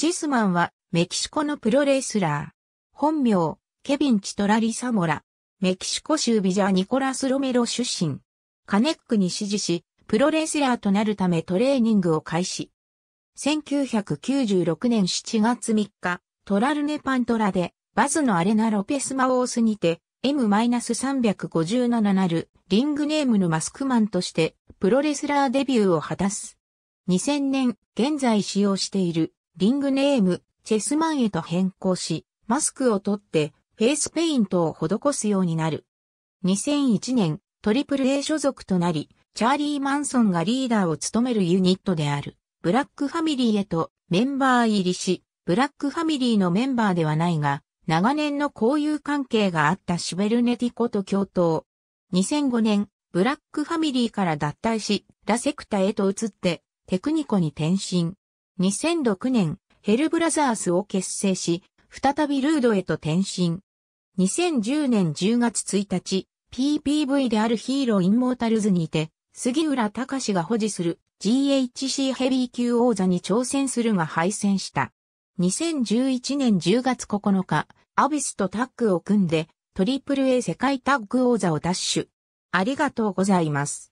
ジスマンはメキシコのプロレスラー。本名、ケビン・チトラリ・サモラ。メキシコ州ビジャ・ー・ニコラス・ロメロ出身。カネックに指示し、プロレスラーとなるためトレーニングを開始。1996年7月3日、トラルネパントラで、バズのアレナ・ロペス・マオースにて、M-357 なる、リングネームのマスクマンとして、プロレスラーデビューを果たす。2000年、現在使用している、リングネーム、チェスマンへと変更し、マスクを取ってフェイスペイントを施すようになる。2001年、トリプル a 所属となり、チャーリー・マンソンがリーダーを務めるユニットである、ブラックファミリーへとメンバー入りし、ブラックファミリーのメンバーではないが、長年の交友関係があったシュベルネティコと共闘。2005年、ブラックファミリーから脱退し、ラセクタへと移って、テクニコに転身。2006年、ヘルブラザースを結成し、再びルードへと転身。2010年10月1日、PPV であるヒーローインモータルズにて、杉浦隆が保持する GHC ヘビー級王座に挑戦するが敗戦した。2011年10月9日、アビスとタッグを組んで、トリプル A 世界タッグ王座を奪取。ありがとうございます。